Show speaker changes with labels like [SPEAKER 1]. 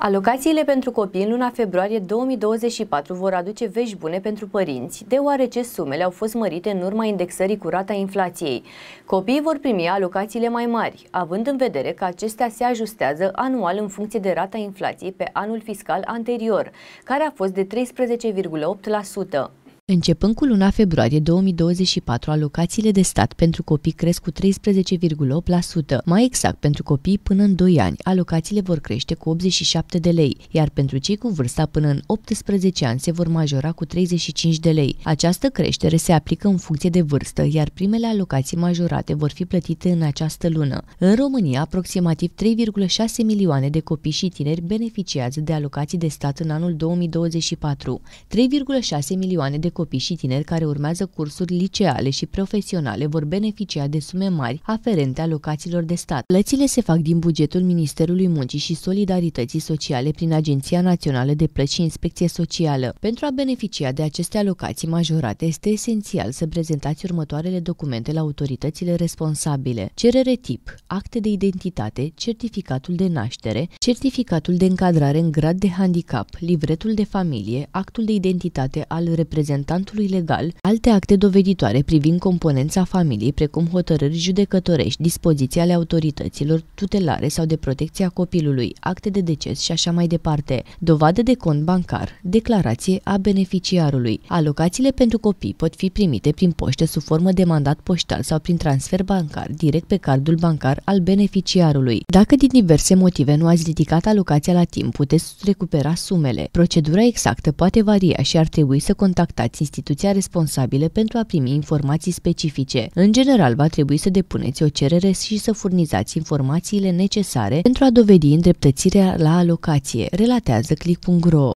[SPEAKER 1] Alocațiile pentru copii în luna februarie 2024 vor aduce vești bune pentru părinți, deoarece sumele au fost mărite în urma indexării cu rata inflației. Copiii vor primi alocațiile mai mari, având în vedere că acestea se ajustează anual în funcție de rata inflației pe anul fiscal anterior, care a fost de 13,8%. Începând cu luna februarie 2024, alocațiile de stat pentru copii cresc cu 13,8%, mai exact pentru copii până în 2 ani, alocațiile vor crește cu 87 de lei, iar pentru cei cu vârsta până în 18 ani se vor majora cu 35 de lei. Această creștere se aplică în funcție de vârstă, iar primele alocații majorate vor fi plătite în această lună. În România, aproximativ 3,6 milioane de copii și tineri beneficiază de alocații de stat în anul 2024. 3,6 milioane de copii și tineri care urmează cursuri liceale și profesionale vor beneficia de sume mari aferente alocațiilor de stat. Plățile se fac din bugetul Ministerului Muncii și Solidarității Sociale prin Agenția Națională de Plăți și Inspecție Socială. Pentru a beneficia de aceste alocații majorate, este esențial să prezentați următoarele documente la autoritățile responsabile. Cerere tip, acte de identitate, certificatul de naștere, certificatul de încadrare în grad de handicap, livretul de familie, actul de identitate al reprezentantului reprezentantului legal, alte acte doveditoare privind componența familiei, precum hotărâri judecătorești, dispoziții ale autorităților tutelare sau de protecție a copilului, acte de deces și așa mai departe, dovadă de cont bancar, declarație a beneficiarului. Alocațiile pentru copii pot fi primite prin poștă sub formă de mandat poștal sau prin transfer bancar direct pe cardul bancar al beneficiarului. Dacă din diverse motive nu ați ridicat alocația la timp, puteți recupera sumele. Procedura exactă poate varia și ar trebui să contactați contactați instituția responsabilă pentru a primi informații specifice. În general, va trebui să depuneți o cerere și să furnizați informațiile necesare pentru a dovedi îndreptățirea la alocație, relatează click.ro.